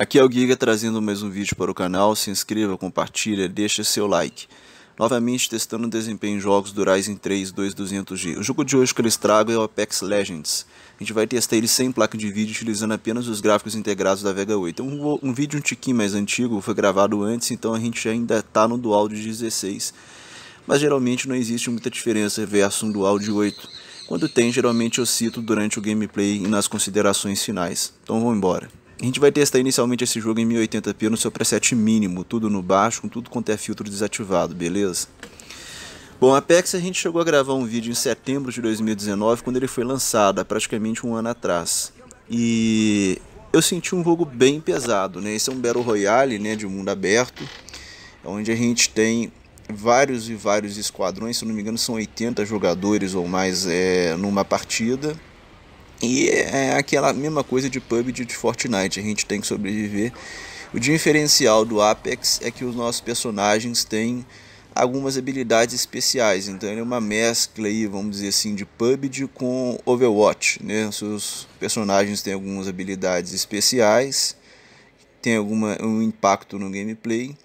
Aqui é o Giga trazendo mais um vídeo para o canal, se inscreva, compartilha, deixe seu like. Novamente testando o desempenho em jogos do Ryzen 3 2200G. O jogo de hoje que eu trago é o Apex Legends. A gente vai testar ele sem placa de vídeo, utilizando apenas os gráficos integrados da Vega 8. É um, um vídeo um tiquinho mais antigo, foi gravado antes, então a gente ainda está no Dual de 16. Mas geralmente não existe muita diferença versus um Dual de 8. Quando tem, geralmente eu cito durante o gameplay e nas considerações finais. Então vamos embora. A gente vai testar inicialmente esse jogo em 1080p no seu preset mínimo, tudo no baixo, com tudo quanto é filtro desativado, beleza? Bom, a PEX a gente chegou a gravar um vídeo em setembro de 2019, quando ele foi lançado, há praticamente um ano atrás. E eu senti um jogo bem pesado, né? Esse é um Battle Royale, né, de mundo aberto, onde a gente tem vários e vários esquadrões, se não me engano são 80 jogadores ou mais é, numa partida. E é aquela mesma coisa de PUBG de Fortnite, a gente tem que sobreviver. O diferencial do Apex é que os nossos personagens têm algumas habilidades especiais, então ele é uma mescla aí, vamos dizer assim, de PUBG com Overwatch, né? Seus personagens têm algumas habilidades especiais, tem alguma um impacto no gameplay.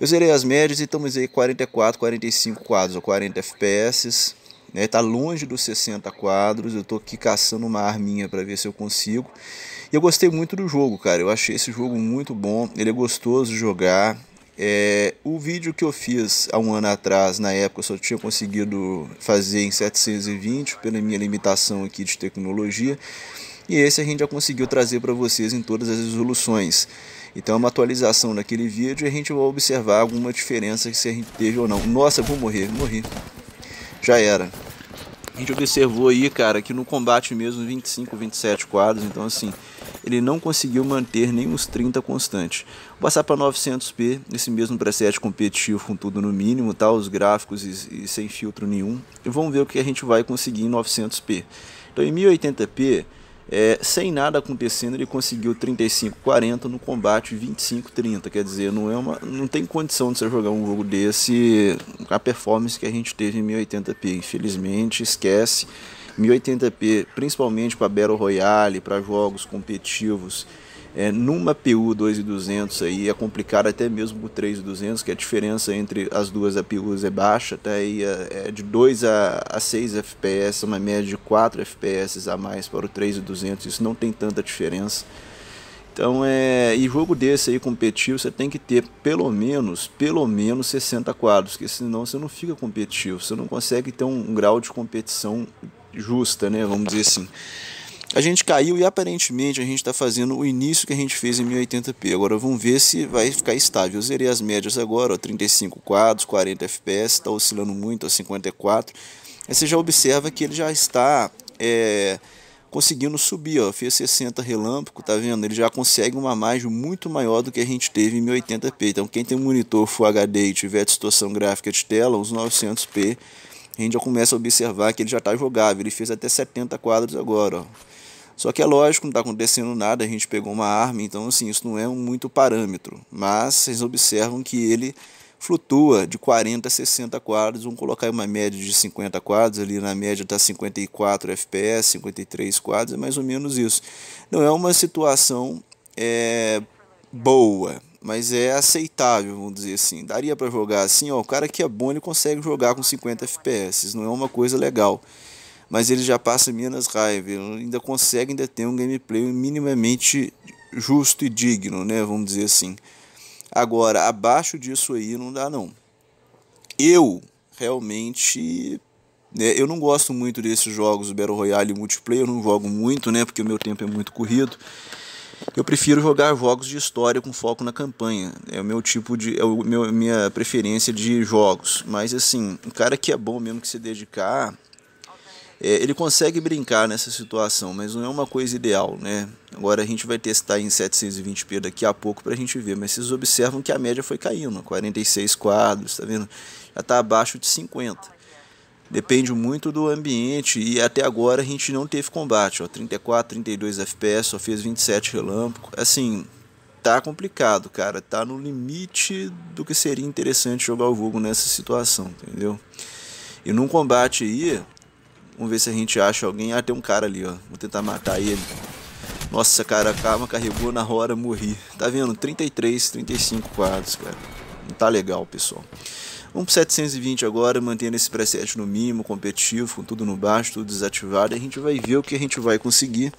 Eu zerei as médias e estamos aí 44, 45 quadros, ou 40 FPS né? Tá longe dos 60 quadros, eu tô aqui caçando uma arminha para ver se eu consigo. E eu gostei muito do jogo, cara. Eu achei esse jogo muito bom, ele é gostoso de jogar. É, o vídeo que eu fiz há um ano atrás, na época, eu só tinha conseguido fazer em 720 pela minha limitação aqui de tecnologia. E esse a gente já conseguiu trazer para vocês em todas as resoluções. Então é uma atualização daquele vídeo e a gente vai observar alguma diferença se a gente teve ou não. Nossa, vou morrer, morri já era. A gente observou aí, cara, que no combate mesmo 25, 27 quadros, então assim, ele não conseguiu manter nem os 30 constantes. Vou passar para 900p, esse mesmo preset competitivo com tudo no mínimo, tá? os gráficos e, e sem filtro nenhum, e vamos ver o que a gente vai conseguir em 900p. Então em 1080p, é, sem nada acontecendo, ele conseguiu 35-40 no combate 25-30. Quer dizer, não, é uma, não tem condição de você jogar um jogo desse a performance que a gente teve em 1080p. Infelizmente, esquece. 1080p, principalmente para Battle Royale, para jogos competitivos é, numa PU 2200 aí é complicado até mesmo com 3200, que a diferença entre as duas APUs é baixa, tá? aí é, é de 2 a, a 6 FPS, uma média de 4 FPS a mais para o 3200, isso não tem tanta diferença. Então é, e jogo desse aí competitivo, você tem que ter pelo menos, pelo menos 60 quadros, porque senão você não fica competitivo, você não consegue ter um, um grau de competição justa, né, vamos dizer assim. A gente caiu e aparentemente a gente está fazendo o início que a gente fez em 1080p. Agora vamos ver se vai ficar estável. Eu zerei as médias agora, ó, 35 quadros, 40 fps, está oscilando muito, ó, 54. Aí você já observa que ele já está é, conseguindo subir, ó, fez 60 relâmpago, tá vendo? Ele já consegue uma margem muito maior do que a gente teve em 1080p. Então quem tem monitor Full HD e tiver distorção gráfica de tela, uns 900p a gente já começa a observar que ele já está jogável. Ele fez até 70 quadros agora. Ó. Só que é lógico, não está acontecendo nada, a gente pegou uma arma, então assim, isso não é um muito parâmetro. Mas vocês observam que ele flutua de 40 a 60 quadros. Vamos colocar uma média de 50 quadros, ali na média está 54 FPS, 53 quadros, é mais ou menos isso. Não é uma situação é, boa, mas é aceitável, vamos dizer assim. Daria para jogar assim, ó, o cara que é bom ele consegue jogar com 50 FPS, não é uma coisa legal. Mas ele já passa menos raiva, ele ainda consegue ainda ter um gameplay minimamente justo e digno, né, vamos dizer assim. Agora, abaixo disso aí não dá não. Eu realmente né, eu não gosto muito desses jogos Battle Royale multiplayer, eu não jogo muito, né, porque o meu tempo é muito corrido. Eu prefiro jogar jogos de história com foco na campanha. É o meu tipo de. É o meu, minha preferência de jogos. Mas assim, um cara que é bom mesmo que se dedicar. É, ele consegue brincar nessa situação, mas não é uma coisa ideal, né? Agora a gente vai testar em 720p daqui a pouco para a gente ver, mas vocês observam que a média foi caindo, 46 quadros, tá vendo? Já está abaixo de 50. Depende muito do ambiente e até agora a gente não teve combate. Ó, 34, 32 FPS, só fez 27 relâmpago. Assim, tá complicado, cara. Tá no limite do que seria interessante jogar o vulgo nessa situação, entendeu? E num combate aí, vamos ver se a gente acha alguém. Ah, tem um cara ali, ó. Vou tentar matar ele. Nossa, cara, a cama carregou na hora, morri. Tá vendo? 33, 35 quadros, cara. Não tá legal, pessoal. Vamos pro 720 agora, mantendo esse preset no mínimo, competitivo, com tudo no baixo, tudo desativado. A gente vai ver o que a gente vai conseguir.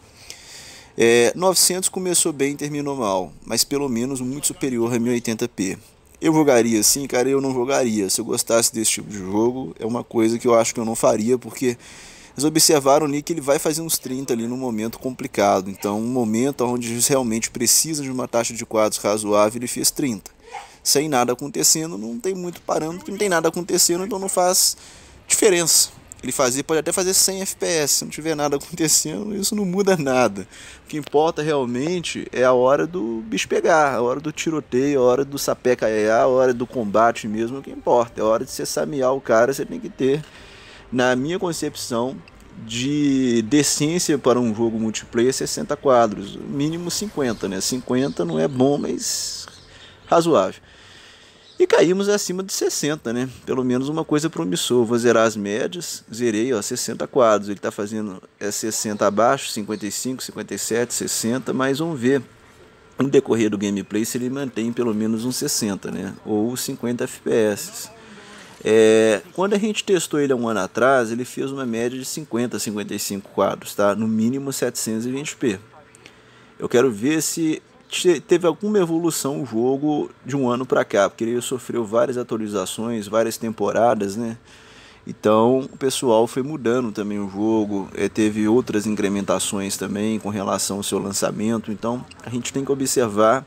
É, 900 começou bem e terminou mal, mas pelo menos muito superior a 1080p. Eu jogaria sim cara, eu não jogaria. Se eu gostasse desse tipo de jogo, é uma coisa que eu acho que eu não faria, porque eles observaram ali que ele vai fazer uns 30 ali num momento complicado. Então, um momento onde eles realmente precisam de uma taxa de quadros razoável, ele fez 30 sem nada acontecendo, não tem muito parâmetro, não tem nada acontecendo, então não faz diferença. Ele fazia, pode até fazer 100 FPS, se não tiver nada acontecendo, isso não muda nada. O que importa realmente é a hora do bicho pegar, a hora do tiroteio, a hora do sapé a hora do combate mesmo, é o que importa. É a hora de você samear o cara, você tem que ter, na minha concepção, de decência para um jogo multiplayer 60 quadros, mínimo 50, né? 50 não é bom, mas razoável. E caímos acima de 60, né? Pelo menos uma coisa promissora. Vou zerar as médias, zerei, ó, 60 quadros. Ele está fazendo é 60 abaixo, 55, 57, 60, mas vamos ver no decorrer do gameplay se ele mantém pelo menos uns 60, né? Ou 50 FPS. É, quando a gente testou ele há um ano atrás, ele fez uma média de 50 55 quadros, tá? No mínimo 720p. Eu quero ver se teve alguma evolução o jogo de um ano para cá, porque ele sofreu várias atualizações, várias temporadas, né? Então o pessoal foi mudando também o jogo, é, teve outras incrementações também com relação ao seu lançamento. Então a gente tem que observar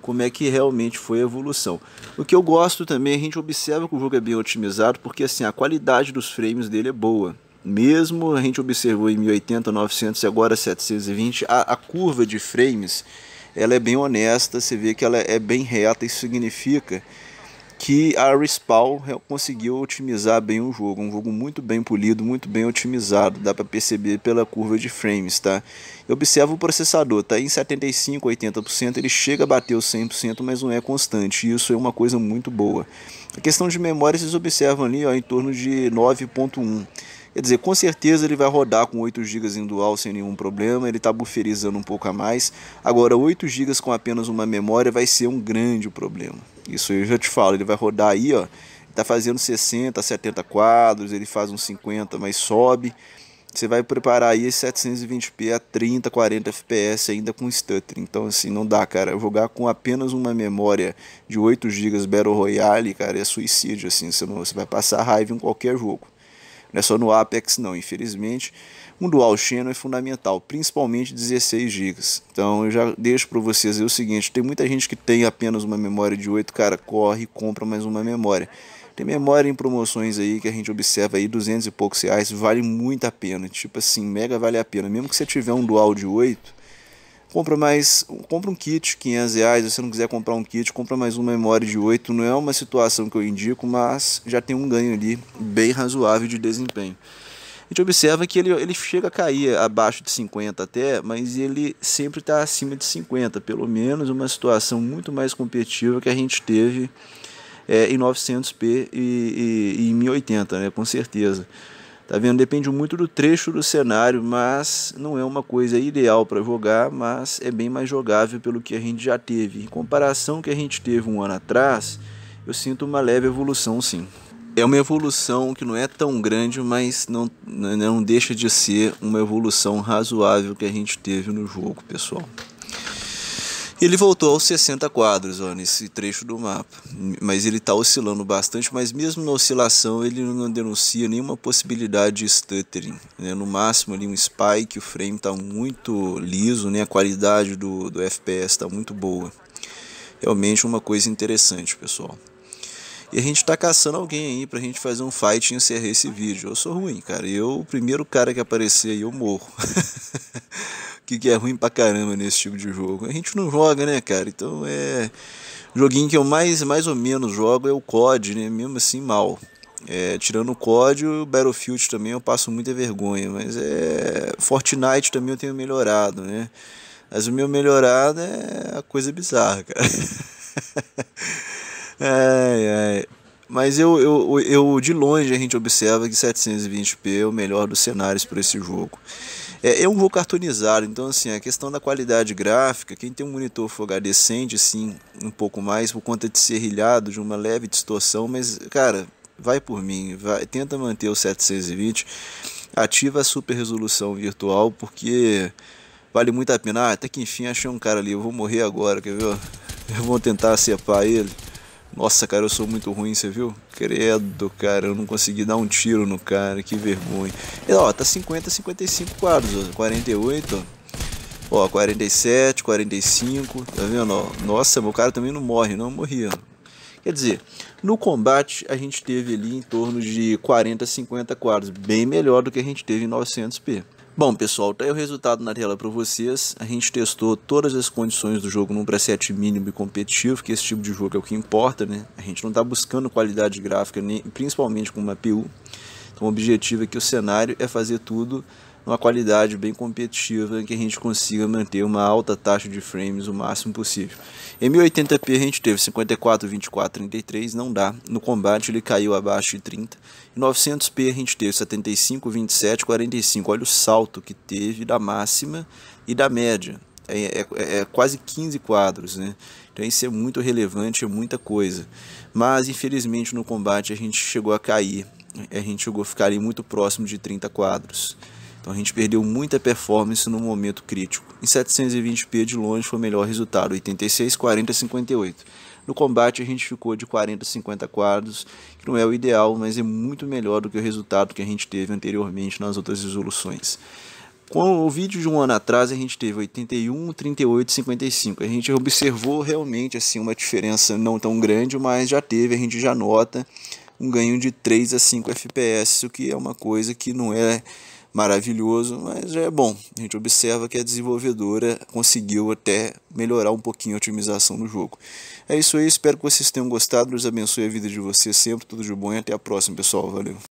como é que realmente foi a evolução. O que eu gosto também, a gente observa que o jogo é bem otimizado, porque assim a qualidade dos frames dele é boa. Mesmo a gente observou em 1080, 900 e agora 720, a, a curva de frames ela é bem honesta, você vê que ela é bem reta, isso significa que a Respawn conseguiu otimizar bem o jogo, um jogo muito bem polido, muito bem otimizado, dá para perceber pela curva de frames, tá? Observa o processador, tá em 75, 80%, ele chega a bater os 100%, mas não é constante, e isso é uma coisa muito boa. A questão de memória, vocês observam ali, ó, em torno de 9.1. Quer dizer, com certeza ele vai rodar com 8 GB em dual sem nenhum problema, ele está bufferizando um pouco a mais. Agora, 8 GB com apenas uma memória vai ser um grande problema. Isso eu já te falo, ele vai rodar aí, ó, está fazendo 60, 70 quadros, ele faz uns 50, mas sobe. Você vai preparar aí 720p a 30, 40 fps ainda com stutter. Então assim, não dá, cara. Jogar com apenas uma memória de 8 GB Battle Royale, cara, é suicídio assim, você, não, você vai passar raiva em qualquer jogo. Não é só no Apex não, infelizmente. Um dual channel é fundamental, principalmente 16 GB. Então eu já deixo para vocês o seguinte, tem muita gente que tem apenas uma memória de 8, cara, corre e compra mais uma memória. Tem memória em promoções aí que a gente observa aí, 200 e poucos reais, vale muito a pena. Tipo assim, mega vale a pena. Mesmo que você tiver um dual de 8, compra mais, compra um kit, 500 reais, se você não quiser comprar um kit, compra mais uma memória de 8, não é uma situação que eu indico, mas já tem um ganho ali bem razoável de desempenho. A gente observa que ele, ele chega a cair abaixo de 50 até, mas ele sempre está acima de 50, pelo menos uma situação muito mais competitiva que a gente teve é, em 900p e, e, e em 1080, né, com certeza. Tá vendo? Depende muito do trecho do cenário, mas não é uma coisa ideal para jogar, mas é bem mais jogável pelo que a gente já teve. Em comparação que a gente teve um ano atrás, eu sinto uma leve evolução sim. É uma evolução que não é tão grande, mas não, não deixa de ser uma evolução razoável que a gente teve no jogo, pessoal. Ele voltou aos 60 quadros ó, nesse trecho do mapa, mas ele está oscilando bastante, mas mesmo na oscilação ele não denuncia nenhuma possibilidade de stuttering. Né? No máximo ali um spike, o frame está muito liso, né? a qualidade do, do FPS está muito boa. Realmente uma coisa interessante, pessoal. E a gente tá caçando alguém aí pra gente fazer um fight e encerrar esse vídeo. Eu sou ruim, cara. Eu, o primeiro cara que aparecer aí, eu morro. que, que é ruim pra caramba nesse tipo de jogo. A gente não joga, né, cara? Então é. Joguinho que eu mais, mais ou menos jogo é o COD, né? Mesmo assim, mal. É, tirando o COD, o Battlefield também eu passo muita vergonha, mas é. Fortnite também eu tenho melhorado, né? Mas o meu melhorado é a coisa bizarra, cara. É, é. Mas eu, eu, eu, de longe a gente observa que 720p é o melhor dos cenários para esse jogo. É, é um jogo cartoonizado, então assim, a questão da qualidade gráfica, quem tem um monitor Full HD sente sim um pouco mais por conta de ser rilhado, de uma leve distorção, mas cara, vai por mim, vai, tenta manter o 720, ativa a super resolução virtual, porque vale muito a pena. Ah, até que enfim achei um cara ali, eu vou morrer agora, quer ver? Eu vou tentar acepar ele. Nossa, cara, eu sou muito ruim, você viu? Credo, cara, eu não consegui dar um tiro no cara, que vergonha. E, ó, tá 50, 55 quadros, ó, 48, ó. Ó, 47, 45, tá vendo, ó? Nossa, meu cara também não morre, não morria. Quer dizer, no combate a gente teve ali em torno de 40, 50 quadros, bem melhor do que a gente teve em 900p. Bom, pessoal, tá aí o resultado na tela para vocês. A gente testou todas as condições do jogo num preset mínimo e competitivo, que esse tipo de jogo é o que importa, né? A gente não está buscando qualidade gráfica, nem, principalmente com uma PU. Então o objetivo aqui, o cenário, é fazer tudo uma qualidade bem competitiva em que a gente consiga manter uma alta taxa de frames o máximo possível. Em 1080p a gente teve 54, 24, 33, não dá. No combate ele caiu abaixo de 30. Em 900p a gente teve 75, 27, 45. Olha o salto que teve da máxima e da média. É, é, é, quase 15 quadros, né? Então isso é muito relevante, é muita coisa. Mas infelizmente no combate a gente chegou a cair, a gente chegou a ficar ali muito próximo de 30 quadros. Então a gente perdeu muita performance no momento crítico. Em 720p de longe foi o melhor resultado, 86, 40, 58. No combate a gente ficou de 40 a 50 quadros, que não é o ideal, mas é muito melhor do que o resultado que a gente teve anteriormente nas outras resoluções. Com o vídeo de um ano atrás a gente teve 81, 38, 55. A gente observou realmente assim uma diferença não tão grande, mas já teve, a gente já nota um ganho de 3 a 5 FPS, o que é uma coisa que não é maravilhoso, mas é bom. A gente observa que a desenvolvedora conseguiu até melhorar um pouquinho a otimização do jogo. É isso aí, espero que vocês tenham gostado. Deus abençoe a vida de vocês sempre. Tudo de bom e até a próxima, pessoal. Valeu.